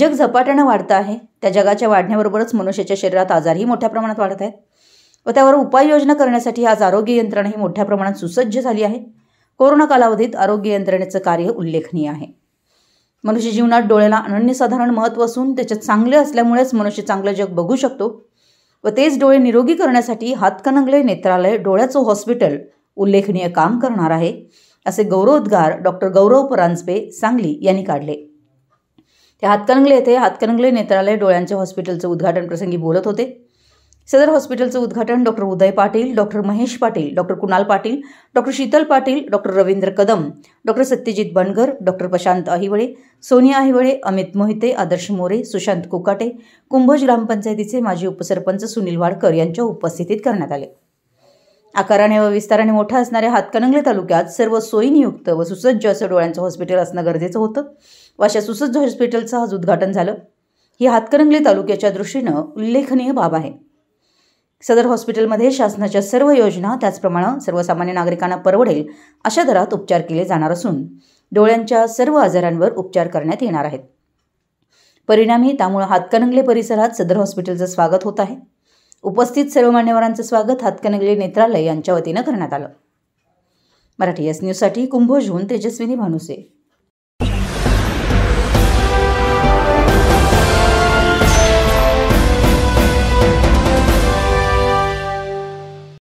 जग झपाट्यानं वाढतं आहे त्या जगाच्या वाढण्याबरोबरच मनुष्याच्या शरीरात आजारही मोठ्या प्रमाणात वाढत आहेत व त्यावर उपाययोजना करण्यासाठी आज आरोग्य यंत्रणाही मोठ्या प्रमाणात सुसज्ज झाली आहे कोरोना कालावधीत आरोग्य यंत्रणेचं कार्य उल्लेखनीय आहे मनुष्य जीवनात डोळ्याला अनन्यसाधारण महत्त्व असून त्याच्यात चांगले असल्यामुळेच मनुष्य चांगलं जग बघू शकतो व तेच डोळे निरोगी करण्यासाठी हातकनंगले नेत्रालय डोळ्याचं हॉस्पिटल उल्लेखनीय काम करणार आहे असे गौरवोद्गार डॉक्टर गौरव परांजपे सांगली यांनी काढले ते हातकणंगले येथे हातकणंगले नेत्रालय डोळ्यांच्या हॉस्पिटलचं उद्घाटन प्रसंगी बोलत होते सदर हॉस्पिटलचं उद्घाटन doctor Uday Patil doctor Mahesh Patil doctor Kunal Patil doctor Sheetal Patil doctor Ravindra Kadam doctor Satyajit Bangar doctor Prashant Ahivale Sonia Ahivale Amit Mohite Adarsh More Sushant Kokate Kumbhoj ग्रामपंचायतीचे माजी उपसरपंच सुनील वाडकर यांच्या उपस्थितीत करण्यात आले आकाराने व विस्ताराने मोठा असणाऱ्या हातकणंगले तालुक्यात सर्व सोयीनियुक्त व सुसज्ज असं डोळ्यांचं हॉस्पिटल असणं गरजेचं होतं व अशा सुसज्ज हॉस्पिटलचं आज उद्घाटन झालं ही हातकणंगले तालुक्याच्या दृष्टीनं उल्लेखनीय बाब आहे सदर हॉस्पिटलमध्ये शासनाच्या सर्व योजना त्याचप्रमाणे सर्वसामान्य नागरिकांना परवडेल अशा दरात उपचार केले जाणार असून डोळ्यांच्या सर्व आजारांवर उपचार करण्यात येणार आहेत परिणामी त्यामुळे हातकणंगले परिसरात सदर हॉस्पिटलचं स्वागत होत आहे उपस्थित सर्व मान्यवरांचं स्वागत हातकणंगले नेत्रालय यांच्या वतीनं करण्यात आलं मराठी एस न्यूजसाठी कुंभोजहून तेजस्विनी भानुसे